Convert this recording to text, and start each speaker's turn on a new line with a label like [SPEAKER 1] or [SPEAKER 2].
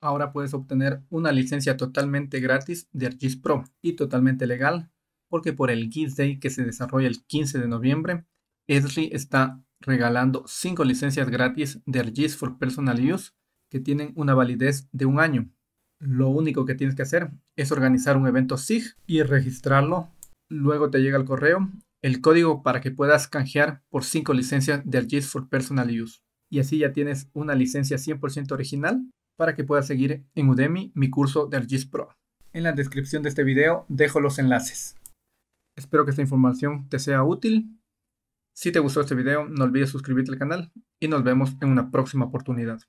[SPEAKER 1] Ahora puedes obtener una licencia totalmente gratis de ArcGIS Pro y totalmente legal, porque por el Giz Day que se desarrolla el 15 de noviembre, Esri está regalando 5 licencias gratis de ArcGIS for Personal Use que tienen una validez de un año. Lo único que tienes que hacer es organizar un evento SIG y registrarlo. Luego te llega el correo el código para que puedas canjear por 5 licencias de ArcGIS for Personal Use. Y así ya tienes una licencia 100% original para que puedas seguir en Udemy mi curso de ArcGIS Pro. En la descripción de este video dejo los enlaces. Espero que esta información te sea útil. Si te gustó este video, no olvides suscribirte al canal y nos vemos en una próxima oportunidad.